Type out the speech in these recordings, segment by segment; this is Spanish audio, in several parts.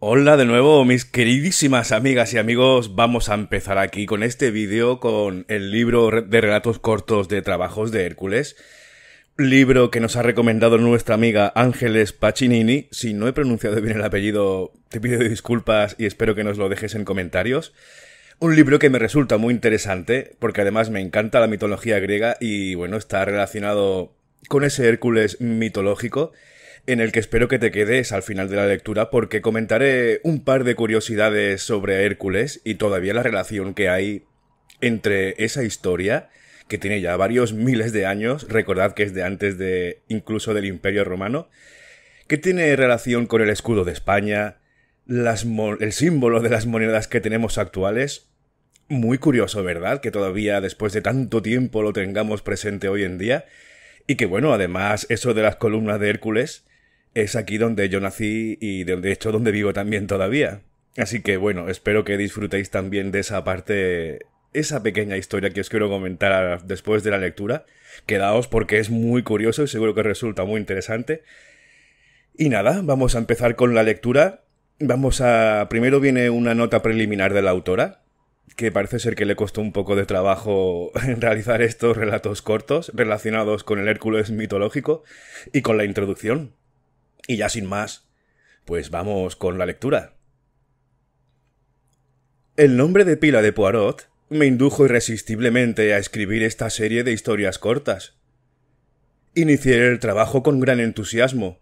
Hola de nuevo mis queridísimas amigas y amigos, vamos a empezar aquí con este vídeo con el libro de relatos cortos de trabajos de Hércules, libro que nos ha recomendado nuestra amiga Ángeles Pacinini, si no he pronunciado bien el apellido te pido disculpas y espero que nos lo dejes en comentarios, un libro que me resulta muy interesante porque además me encanta la mitología griega y bueno, está relacionado con ese Hércules mitológico en el que espero que te quedes al final de la lectura porque comentaré un par de curiosidades sobre Hércules y todavía la relación que hay entre esa historia que tiene ya varios miles de años, recordad que es de antes de incluso del Imperio Romano, que tiene relación con el escudo de España, el símbolo de las monedas que tenemos actuales. Muy curioso, ¿verdad? Que todavía después de tanto tiempo lo tengamos presente hoy en día. Y que bueno, además eso de las columnas de Hércules es aquí donde yo nací y de, hecho donde vivo también todavía. Así que bueno, espero que disfrutéis también de esa parte, esa pequeña historia que os quiero comentar después de la lectura. Quedaos porque es muy curioso y seguro que resulta muy interesante. Y nada, vamos a empezar con la lectura. Vamos a... Primero viene una nota preliminar de la autora, que parece ser que le costó un poco de trabajo realizar estos relatos cortos relacionados con el Hércules mitológico y con la introducción. Y ya sin más, pues vamos con la lectura. El nombre de pila de Poirot me indujo irresistiblemente a escribir esta serie de historias cortas. Inicié el trabajo con gran entusiasmo,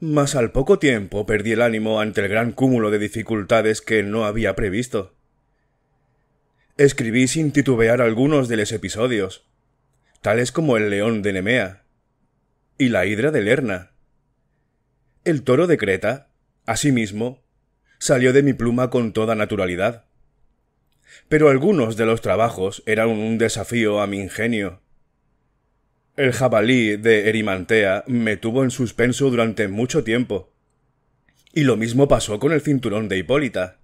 mas al poco tiempo perdí el ánimo ante el gran cúmulo de dificultades que no había previsto. Escribí sin titubear algunos de los episodios, tales como el león de Nemea y la hidra de Lerna, el toro de Creta, asimismo, salió de mi pluma con toda naturalidad. Pero algunos de los trabajos eran un desafío a mi ingenio. El jabalí de Erimantea me tuvo en suspenso durante mucho tiempo. Y lo mismo pasó con el cinturón de Hipólita.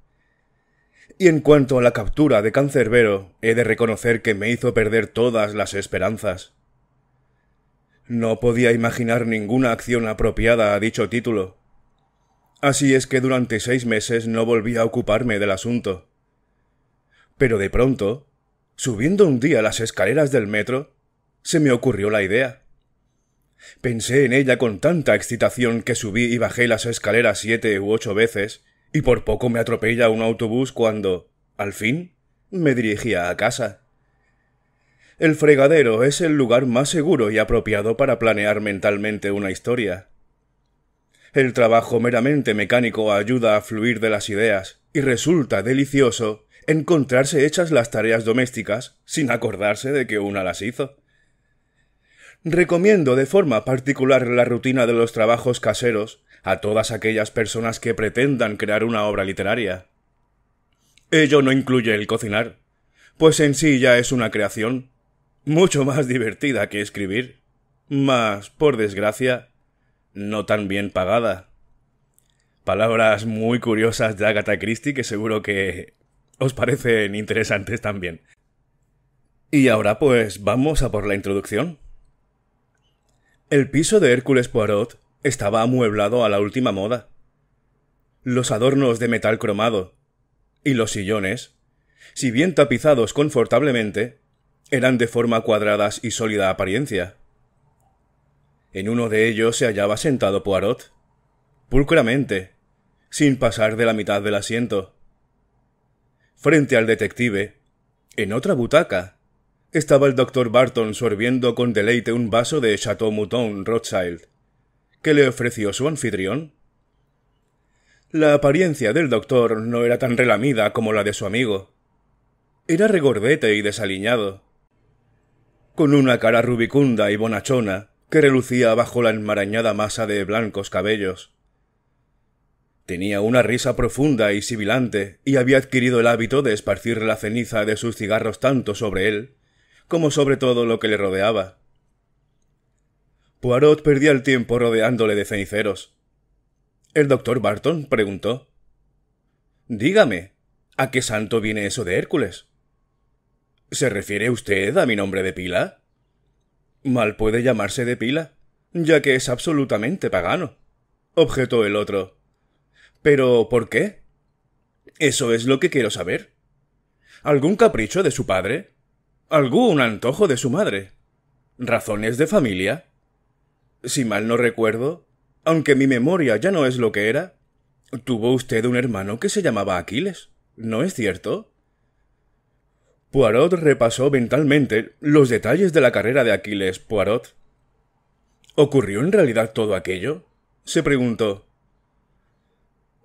Y en cuanto a la captura de Cancerbero, he de reconocer que me hizo perder todas las esperanzas. No podía imaginar ninguna acción apropiada a dicho título. Así es que durante seis meses no volví a ocuparme del asunto. Pero de pronto, subiendo un día las escaleras del metro, se me ocurrió la idea. Pensé en ella con tanta excitación que subí y bajé las escaleras siete u ocho veces, y por poco me atropella un autobús cuando, al fin, me dirigía a casa. El fregadero es el lugar más seguro y apropiado para planear mentalmente una historia. El trabajo meramente mecánico ayuda a fluir de las ideas, y resulta delicioso encontrarse hechas las tareas domésticas sin acordarse de que una las hizo. Recomiendo de forma particular la rutina de los trabajos caseros a todas aquellas personas que pretendan crear una obra literaria. Ello no incluye el cocinar, pues en sí ya es una creación, mucho más divertida que escribir, mas, por desgracia, no tan bien pagada. Palabras muy curiosas de Agatha Christie que seguro que os parecen interesantes también. Y ahora pues vamos a por la introducción. El piso de Hércules Poirot estaba amueblado a la última moda. Los adornos de metal cromado y los sillones, si bien tapizados confortablemente, eran de forma cuadradas y sólida apariencia. En uno de ellos se hallaba sentado Poirot, pulcramente, sin pasar de la mitad del asiento. Frente al detective, en otra butaca, estaba el doctor Barton sorbiendo con deleite un vaso de Chateau Mouton Rothschild, que le ofreció su anfitrión. La apariencia del doctor no era tan relamida como la de su amigo. Era regordete y desaliñado con una cara rubicunda y bonachona que relucía bajo la enmarañada masa de blancos cabellos. Tenía una risa profunda y sibilante y había adquirido el hábito de esparcir la ceniza de sus cigarros tanto sobre él como sobre todo lo que le rodeaba. Poirot perdía el tiempo rodeándole de ceniceros. El doctor Barton preguntó Dígame, ¿a qué santo viene eso de Hércules? ¿Se refiere usted a mi nombre de pila? Mal puede llamarse de pila, ya que es absolutamente pagano, objetó el otro. Pero ¿por qué? Eso es lo que quiero saber. ¿Algún capricho de su padre? ¿Algún antojo de su madre? ¿Razones de familia? Si mal no recuerdo, aunque mi memoria ya no es lo que era, tuvo usted un hermano que se llamaba Aquiles, ¿no es cierto? Poirot repasó mentalmente los detalles de la carrera de Aquiles Poirot. ¿Ocurrió en realidad todo aquello? se preguntó.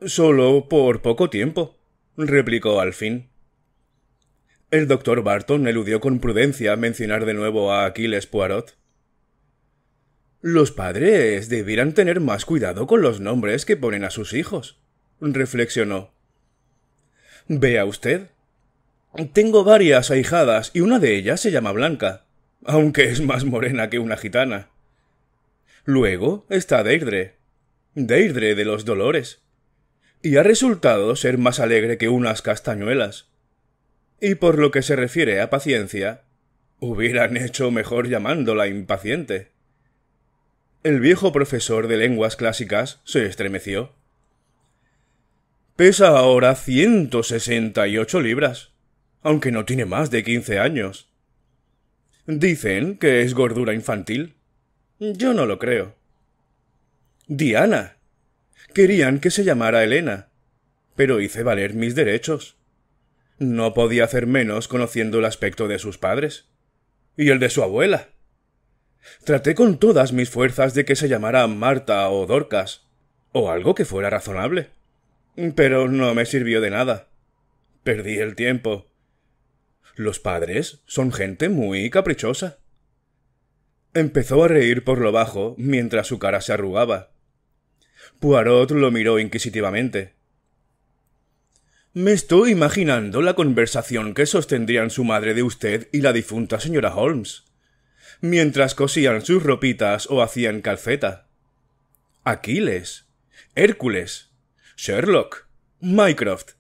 Solo por poco tiempo, replicó al fin. El doctor Barton eludió con prudencia mencionar de nuevo a Aquiles Poirot. Los padres debieran tener más cuidado con los nombres que ponen a sus hijos, reflexionó. Vea usted, tengo varias ahijadas, y una de ellas se llama Blanca, aunque es más morena que una gitana. Luego está Deirdre, Deirdre de los Dolores, y ha resultado ser más alegre que unas castañuelas. Y por lo que se refiere a paciencia, hubieran hecho mejor llamándola impaciente. El viejo profesor de lenguas clásicas se estremeció. Pesa ahora ciento sesenta y ocho libras aunque no tiene más de quince años. Dicen que es gordura infantil. Yo no lo creo. Diana. Querían que se llamara Elena, pero hice valer mis derechos. No podía hacer menos conociendo el aspecto de sus padres. Y el de su abuela. Traté con todas mis fuerzas de que se llamara Marta o Dorcas, o algo que fuera razonable. Pero no me sirvió de nada. Perdí el tiempo. Los padres son gente muy caprichosa. Empezó a reír por lo bajo mientras su cara se arrugaba. Poirot lo miró inquisitivamente. Me estoy imaginando la conversación que sostendrían su madre de usted y la difunta señora Holmes, mientras cosían sus ropitas o hacían calceta. Aquiles, Hércules, Sherlock, Mycroft,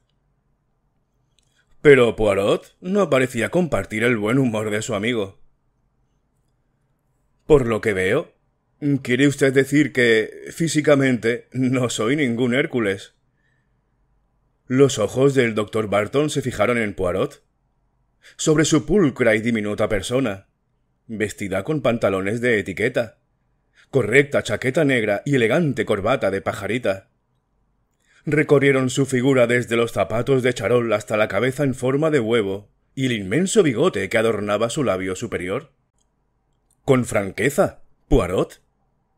pero Poirot no parecía compartir el buen humor de su amigo. Por lo que veo, ¿quiere usted decir que físicamente no soy ningún Hércules? Los ojos del doctor Barton se fijaron en Poirot, sobre su pulcra y diminuta persona, vestida con pantalones de etiqueta, correcta chaqueta negra y elegante corbata de pajarita recorrieron su figura desde los zapatos de charol hasta la cabeza en forma de huevo y el inmenso bigote que adornaba su labio superior. Con franqueza, Poirot.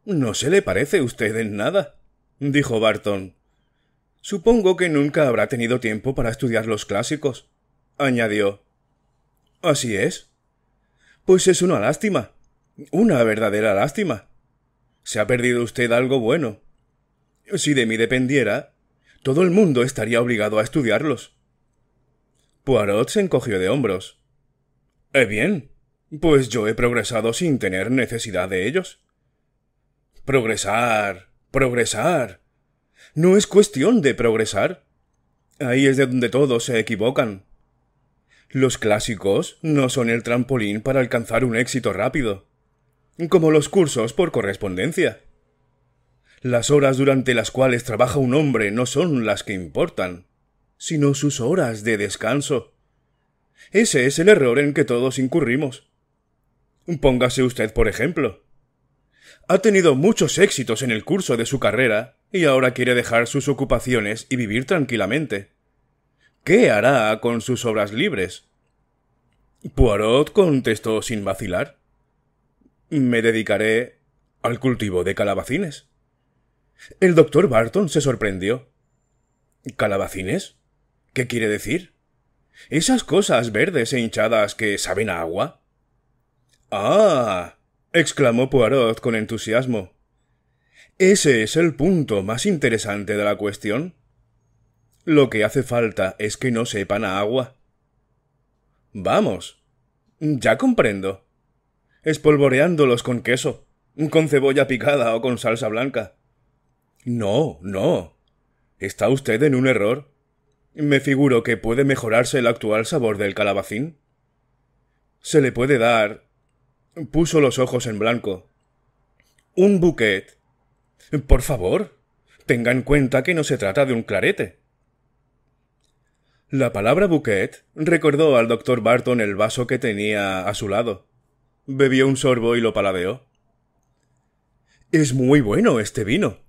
No se le parece usted en nada, dijo Barton. Supongo que nunca habrá tenido tiempo para estudiar los clásicos, añadió. Así es. Pues es una lástima. Una verdadera lástima. Se ha perdido usted algo bueno. Si de mí dependiera, todo el mundo estaría obligado a estudiarlos. Poirot se encogió de hombros. Eh bien, pues yo he progresado sin tener necesidad de ellos. Progresar. progresar. No es cuestión de progresar. Ahí es de donde todos se equivocan. Los clásicos no son el trampolín para alcanzar un éxito rápido. Como los cursos por correspondencia. Las horas durante las cuales trabaja un hombre no son las que importan, sino sus horas de descanso. Ese es el error en que todos incurrimos. Póngase usted, por ejemplo. Ha tenido muchos éxitos en el curso de su carrera y ahora quiere dejar sus ocupaciones y vivir tranquilamente. ¿Qué hará con sus obras libres? Poirot contestó sin vacilar. Me dedicaré al cultivo de calabacines. El doctor Barton se sorprendió. ¿Calabacines? ¿Qué quiere decir? ¿Esas cosas verdes e hinchadas que saben a agua? Ah. exclamó Poirot con entusiasmo. Ese es el punto más interesante de la cuestión. Lo que hace falta es que no sepan a agua. Vamos. Ya comprendo. Espolvoreándolos con queso, con cebolla picada o con salsa blanca. No, no. Está usted en un error. Me figuro que puede mejorarse el actual sabor del calabacín. Se le puede dar. puso los ojos en blanco. Un bouquet. Por favor, tenga en cuenta que no se trata de un clarete. La palabra bouquet recordó al doctor Barton el vaso que tenía a su lado. Bebió un sorbo y lo paladeó. Es muy bueno este vino,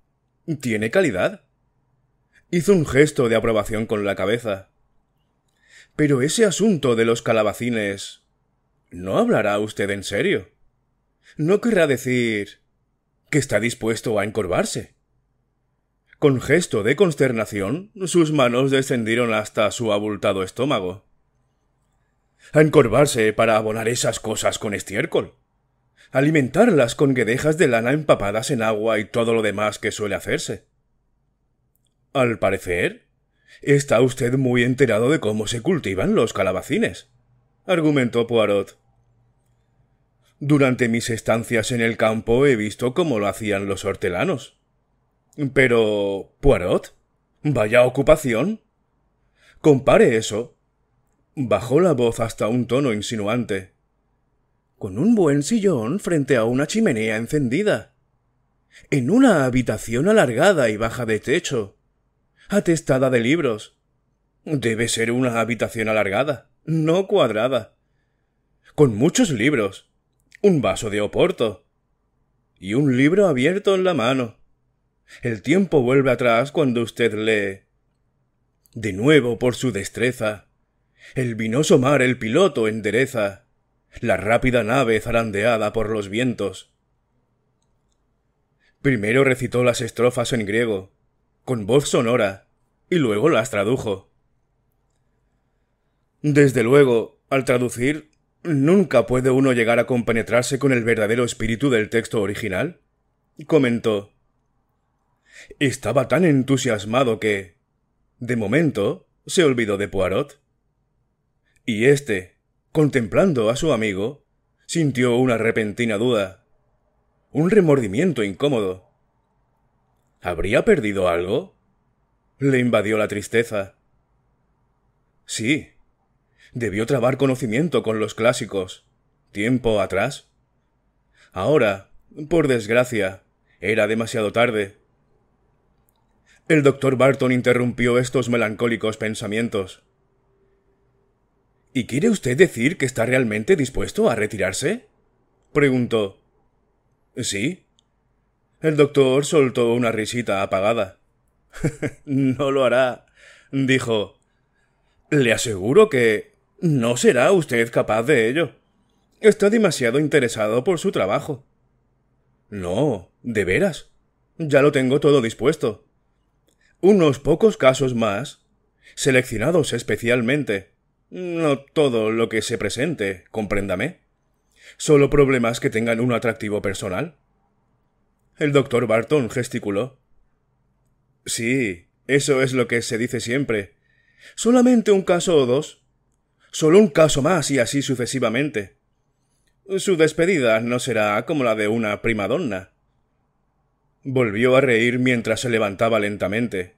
¿Tiene calidad? Hizo un gesto de aprobación con la cabeza. Pero ese asunto de los calabacines. ¿No hablará usted en serio? ¿No querrá decir que está dispuesto a encorvarse? Con gesto de consternación, sus manos descendieron hasta su abultado estómago. A encorvarse para abonar esas cosas con estiércol alimentarlas con guedejas de lana empapadas en agua y todo lo demás que suele hacerse. Al parecer, está usted muy enterado de cómo se cultivan los calabacines, argumentó Poirot. Durante mis estancias en el campo he visto cómo lo hacían los hortelanos. Pero. Poirot. Vaya ocupación. Compare eso. Bajó la voz hasta un tono insinuante con un buen sillón frente a una chimenea encendida, en una habitación alargada y baja de techo, atestada de libros. Debe ser una habitación alargada, no cuadrada, con muchos libros, un vaso de oporto y un libro abierto en la mano. El tiempo vuelve atrás cuando usted lee. De nuevo por su destreza, el vinoso mar el piloto endereza la rápida nave zarandeada por los vientos. Primero recitó las estrofas en griego, con voz sonora, y luego las tradujo. Desde luego, al traducir, nunca puede uno llegar a compenetrarse con el verdadero espíritu del texto original, comentó. Estaba tan entusiasmado que, de momento, se olvidó de Poirot. Y este. Contemplando a su amigo, sintió una repentina duda, un remordimiento incómodo. ¿Habría perdido algo? Le invadió la tristeza. Sí, debió trabar conocimiento con los clásicos, tiempo atrás. Ahora, por desgracia, era demasiado tarde. El doctor Barton interrumpió estos melancólicos pensamientos. ¿Y quiere usted decir que está realmente dispuesto a retirarse? preguntó. Sí. El doctor soltó una risita apagada. no lo hará, dijo. Le aseguro que no será usted capaz de ello. Está demasiado interesado por su trabajo. No, de veras. Ya lo tengo todo dispuesto. Unos pocos casos más, seleccionados especialmente, no todo lo que se presente, compréndame. Solo problemas que tengan un atractivo personal. El doctor Barton gesticuló. Sí, eso es lo que se dice siempre. Solamente un caso o dos. Solo un caso más y así sucesivamente. Su despedida no será como la de una primadonna. Volvió a reír mientras se levantaba lentamente.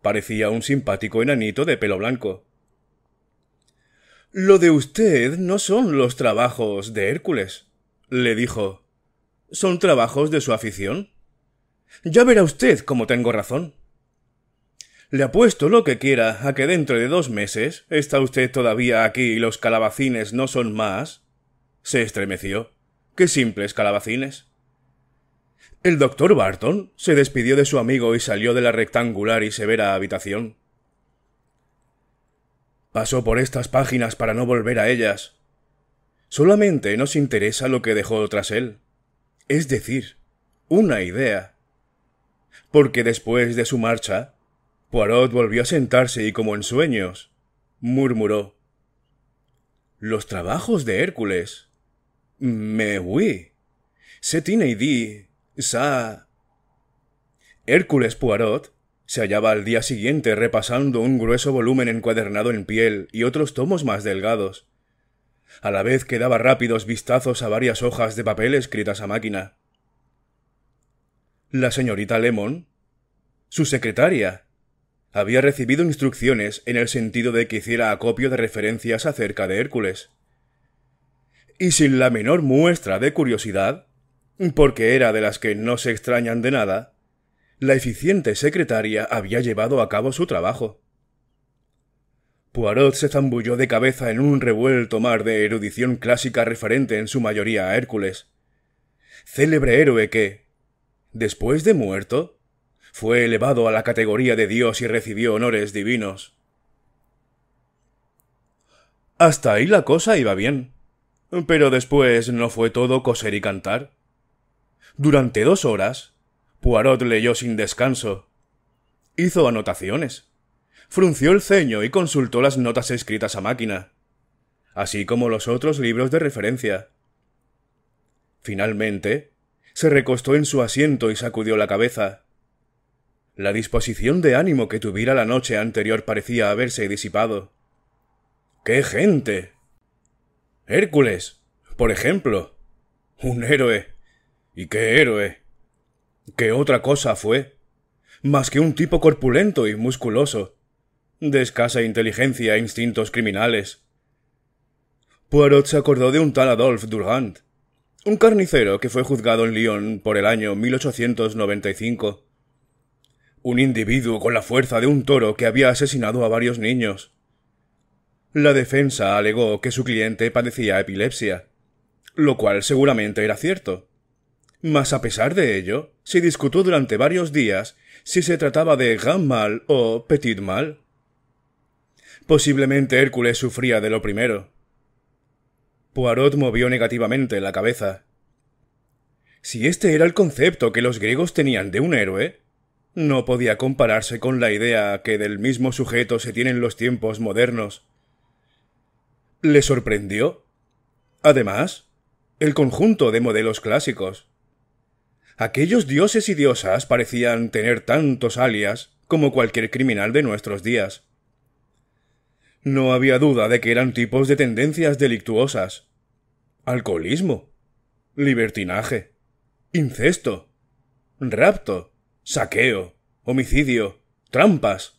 Parecía un simpático enanito de pelo blanco. Lo de usted no son los trabajos de Hércules, le dijo. Son trabajos de su afición. Ya verá usted cómo tengo razón. Le apuesto lo que quiera a que dentro de dos meses está usted todavía aquí y los calabacines no son más. Se estremeció. Qué simples calabacines. El doctor Barton se despidió de su amigo y salió de la rectangular y severa habitación. Pasó por estas páginas para no volver a ellas. Solamente nos interesa lo que dejó tras él, es decir, una idea. Porque después de su marcha, Poirot volvió a sentarse y como en sueños, murmuró Los trabajos de Hércules. Me Se tiene y di. Sa. Hércules Poirot se hallaba al día siguiente repasando un grueso volumen encuadernado en piel y otros tomos más delgados. A la vez que daba rápidos vistazos a varias hojas de papel escritas a máquina. La señorita Lemon, su secretaria, había recibido instrucciones en el sentido de que hiciera acopio de referencias acerca de Hércules. Y sin la menor muestra de curiosidad, porque era de las que no se extrañan de nada, la eficiente secretaria había llevado a cabo su trabajo. Poirot se zambulló de cabeza en un revuelto mar de erudición clásica referente en su mayoría a Hércules. Célebre héroe que, después de muerto, fue elevado a la categoría de Dios y recibió honores divinos. Hasta ahí la cosa iba bien. Pero después no fue todo coser y cantar. Durante dos horas, Poirot leyó sin descanso. Hizo anotaciones. Frunció el ceño y consultó las notas escritas a máquina, así como los otros libros de referencia. Finalmente, se recostó en su asiento y sacudió la cabeza. La disposición de ánimo que tuviera la noche anterior parecía haberse disipado. ¡Qué gente! Hércules, por ejemplo. Un héroe. ¿Y qué héroe? ¿Qué otra cosa fue? Más que un tipo corpulento y musculoso, de escasa inteligencia e instintos criminales. Poirot se acordó de un tal Adolphe Durand, un carnicero que fue juzgado en Lyon por el año 1895. Un individuo con la fuerza de un toro que había asesinado a varios niños. La defensa alegó que su cliente padecía epilepsia, lo cual seguramente era cierto. Mas a pesar de ello, se discutió durante varios días si se trataba de Grand mal o petit mal. Posiblemente Hércules sufría de lo primero. Poirot movió negativamente la cabeza. Si este era el concepto que los griegos tenían de un héroe, no podía compararse con la idea que del mismo sujeto se tienen los tiempos modernos. Le sorprendió. Además, el conjunto de modelos clásicos aquellos dioses y diosas parecían tener tantos alias como cualquier criminal de nuestros días. No había duda de que eran tipos de tendencias delictuosas. Alcoholismo, libertinaje, incesto, rapto, saqueo, homicidio, trampas.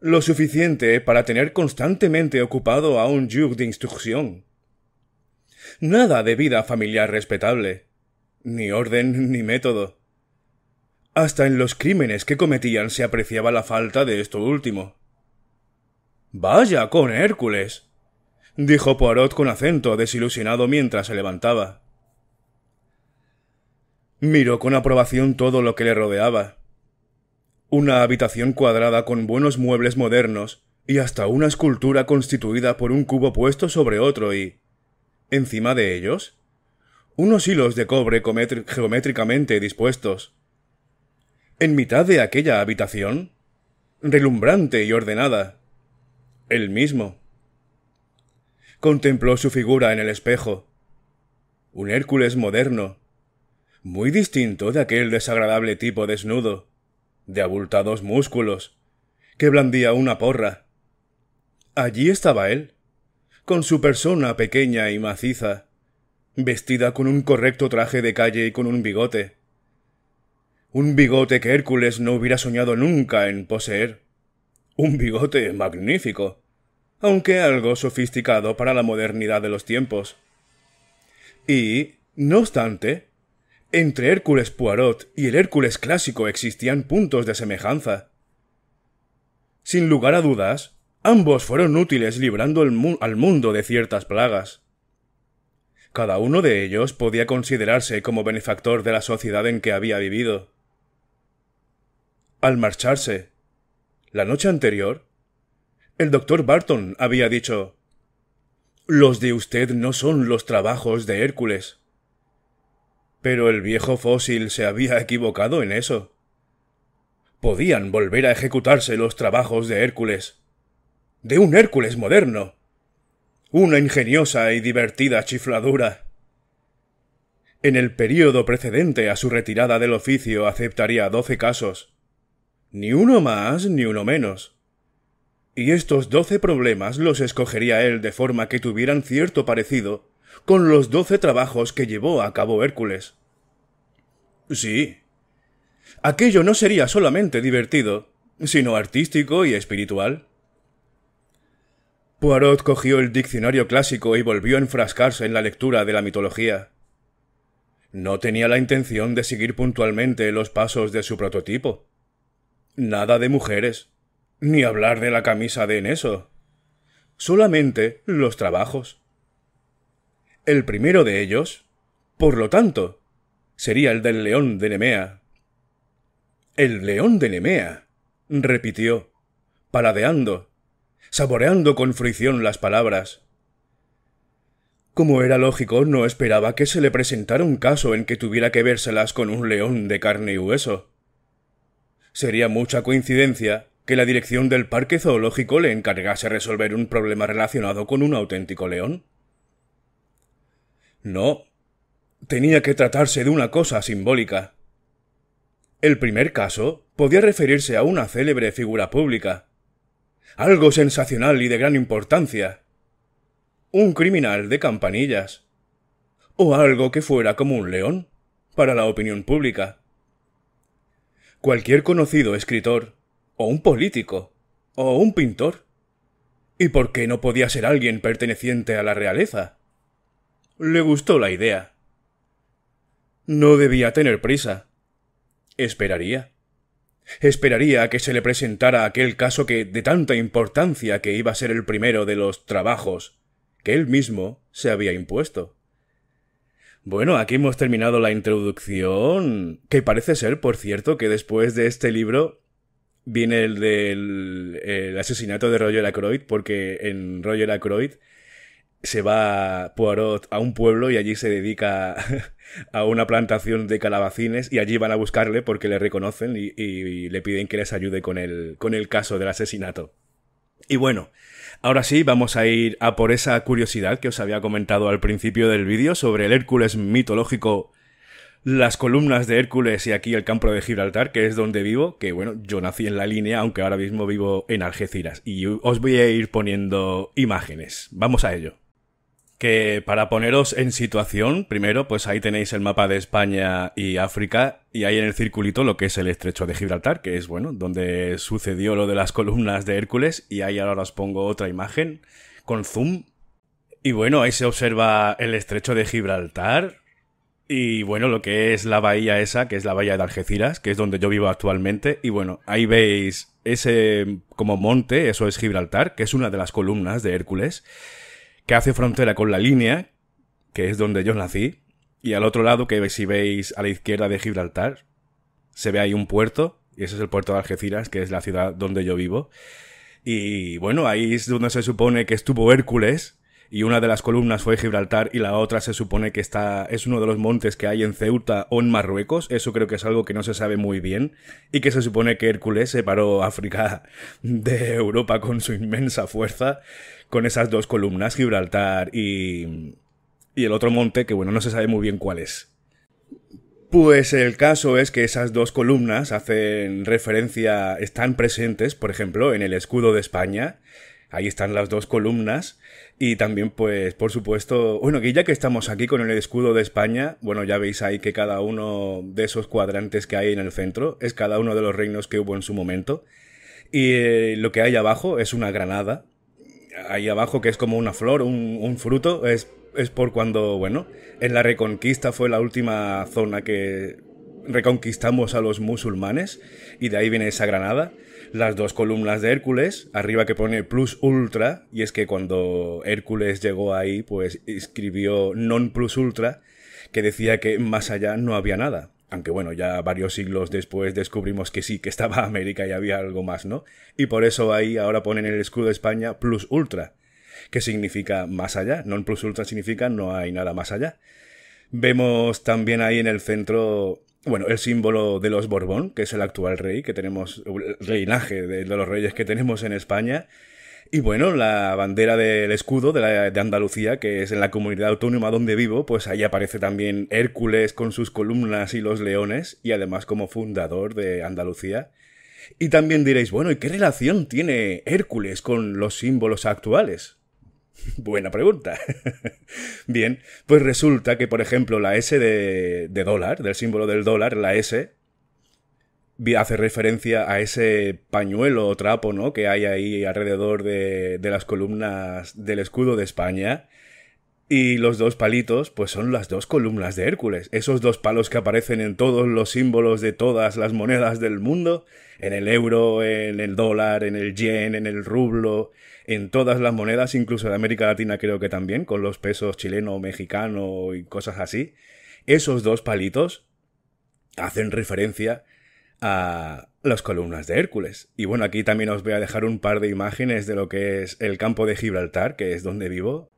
Lo suficiente para tener constantemente ocupado a un juge de instrucción. Nada de vida familiar respetable ni orden ni método. Hasta en los crímenes que cometían se apreciaba la falta de esto último. Vaya con Hércules. dijo Poirot con acento desilusionado mientras se levantaba. Miró con aprobación todo lo que le rodeaba. Una habitación cuadrada con buenos muebles modernos y hasta una escultura constituida por un cubo puesto sobre otro y. encima de ellos unos hilos de cobre geométricamente dispuestos. En mitad de aquella habitación, relumbrante y ordenada, el mismo. Contempló su figura en el espejo. Un Hércules moderno, muy distinto de aquel desagradable tipo desnudo, de abultados músculos, que blandía una porra. Allí estaba él, con su persona pequeña y maciza, vestida con un correcto traje de calle y con un bigote. Un bigote que Hércules no hubiera soñado nunca en poseer. Un bigote magnífico, aunque algo sofisticado para la modernidad de los tiempos. Y, no obstante, entre Hércules Poirot y el Hércules clásico existían puntos de semejanza. Sin lugar a dudas, ambos fueron útiles librando al mundo de ciertas plagas. Cada uno de ellos podía considerarse como benefactor de la sociedad en que había vivido. Al marcharse, la noche anterior, el doctor Barton había dicho Los de usted no son los trabajos de Hércules. Pero el viejo fósil se había equivocado en eso. Podían volver a ejecutarse los trabajos de Hércules. De un Hércules moderno una ingeniosa y divertida chifladura. En el período precedente a su retirada del oficio aceptaría doce casos. Ni uno más ni uno menos. Y estos doce problemas los escogería él de forma que tuvieran cierto parecido con los doce trabajos que llevó a cabo Hércules. Sí. Aquello no sería solamente divertido, sino artístico y espiritual. Poirot cogió el diccionario clásico y volvió a enfrascarse en la lectura de la mitología. No tenía la intención de seguir puntualmente los pasos de su prototipo. Nada de mujeres, ni hablar de la camisa de Eneso. Solamente los trabajos. El primero de ellos, por lo tanto, sería el del león de Nemea. El león de Nemea, repitió, paladeando saboreando con fricción las palabras. Como era lógico, no esperaba que se le presentara un caso en que tuviera que vérselas con un león de carne y hueso. Sería mucha coincidencia que la dirección del parque zoológico le encargase resolver un problema relacionado con un auténtico león. No, tenía que tratarse de una cosa simbólica. El primer caso podía referirse a una célebre figura pública, algo sensacional y de gran importancia. Un criminal de campanillas. O algo que fuera como un león para la opinión pública. Cualquier conocido escritor, o un político, o un pintor. ¿Y por qué no podía ser alguien perteneciente a la realeza? Le gustó la idea. No debía tener prisa. Esperaría. Esperaría que se le presentara aquel caso que de tanta importancia que iba a ser el primero de los trabajos que él mismo se había impuesto. Bueno, aquí hemos terminado la introducción, que parece ser, por cierto, que después de este libro viene el del asesinato de Roger Ackroyd, porque en Roger se va Poirot a un pueblo y allí se dedica a una plantación de calabacines y allí van a buscarle porque le reconocen y, le piden que les ayude con el, con el caso del asesinato. Y bueno, ahora sí vamos a ir a por esa curiosidad que os había comentado al principio del vídeo sobre el Hércules mitológico, las columnas de Hércules y aquí el campo de Gibraltar, que es donde vivo, que bueno, yo nací en la línea, aunque ahora mismo vivo en Algeciras. Y os voy a ir poniendo imágenes. Vamos a ello que para poneros en situación, primero, pues ahí tenéis el mapa de España y África y ahí en el circulito lo que es el estrecho de Gibraltar, que es, bueno, donde sucedió lo de las columnas de Hércules y ahí ahora os pongo otra imagen con zoom. Y bueno, ahí se observa el estrecho de Gibraltar y bueno, lo que es la bahía esa, que es la bahía de Algeciras, que es donde yo vivo actualmente y bueno, ahí veis ese como monte, eso es Gibraltar, que es una de las columnas de Hércules que hace frontera con la línea, que es donde yo nací, y al otro lado, que si veis a la izquierda de Gibraltar, se ve ahí un puerto, y ese es el puerto de Algeciras, que es la ciudad donde yo vivo. Y bueno, ahí es donde se supone que estuvo Hércules, y una de las columnas fue Gibraltar y la otra se supone que está, es uno de los montes que hay en Ceuta o en Marruecos, eso creo que es algo que no se sabe muy bien, y que se supone que Hércules separó África de Europa con su inmensa fuerza, con esas dos columnas, Gibraltar y, y el otro monte, que bueno, no se sabe muy bien cuál es. Pues el caso es que esas dos columnas hacen referencia, están presentes, por ejemplo, en el escudo de España, Ahí están las dos columnas. Y también, pues, por supuesto, bueno, que ya que estamos aquí con el escudo de España, bueno, ya veis ahí que cada uno de esos cuadrantes que hay en el centro es cada uno de los reinos que hubo en su momento. Y eh, lo que hay abajo es una granada. Ahí abajo, que es como una flor, un, fruto, es, es por cuando, bueno, en la Reconquista fue la última zona que reconquistamos a los musulmanes y de ahí viene esa granada las dos columnas de Hércules, arriba que pone plus ultra, y es que cuando Hércules llegó ahí, pues escribió non plus ultra, que decía que más allá no había nada. Aunque bueno, ya varios siglos después descubrimos que sí, que estaba América y había algo más, ¿no? Y por eso ahí ahora ponen en el escudo de España plus ultra, que significa más allá. Non plus ultra significa no hay nada más allá. Vemos también ahí en el centro bueno, el símbolo de los Borbón, que es el actual rey que tenemos, el reinaje de, los reyes que tenemos en España. Y bueno, la bandera del escudo de, la, de, Andalucía, que es en la comunidad autónoma donde vivo, pues ahí aparece también Hércules con sus columnas y los leones, y además como fundador de Andalucía. Y también diréis, bueno, ¿y qué relación tiene Hércules con los símbolos actuales? Buena pregunta. Bien, pues resulta que, por ejemplo, la S de, dólar, del símbolo del dólar, la S, hace referencia a ese pañuelo o trapo, ¿no? Que hay ahí alrededor de, de las columnas del escudo de España. Y los dos palitos, pues son las dos columnas de Hércules. Esos dos palos que aparecen en todos los símbolos de todas las monedas del mundo. En el euro, en el dólar, en el yen, en el rublo, en todas las monedas, incluso de América Latina creo que también, con los pesos chileno, mexicano y cosas así. Esos dos palitos hacen referencia a las columnas de Hércules. Y bueno, aquí también os voy a dejar un par de imágenes de lo que es el campo de Gibraltar, que es donde vivo,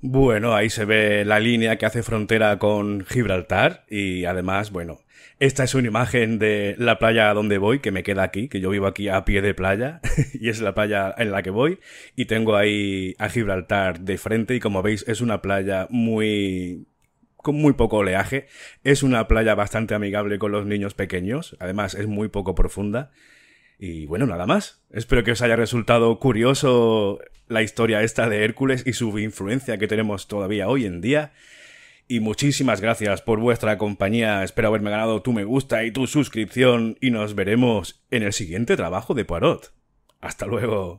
bueno, ahí se ve la línea que hace frontera con Gibraltar y además, bueno, esta es una imagen de la playa a donde voy, que me queda aquí, que yo vivo aquí a pie de playa y es la playa en la que voy y tengo ahí a Gibraltar de frente y como veis es una playa muy con muy poco oleaje, es una playa bastante amigable con los niños pequeños, además es muy poco profunda y bueno, nada más. Espero que os haya resultado curioso la historia esta de Hércules y su influencia que tenemos todavía hoy en día. Y muchísimas gracias por vuestra compañía. Espero haberme ganado tu me gusta y tu suscripción y nos veremos en el siguiente trabajo de Poirot. Hasta luego.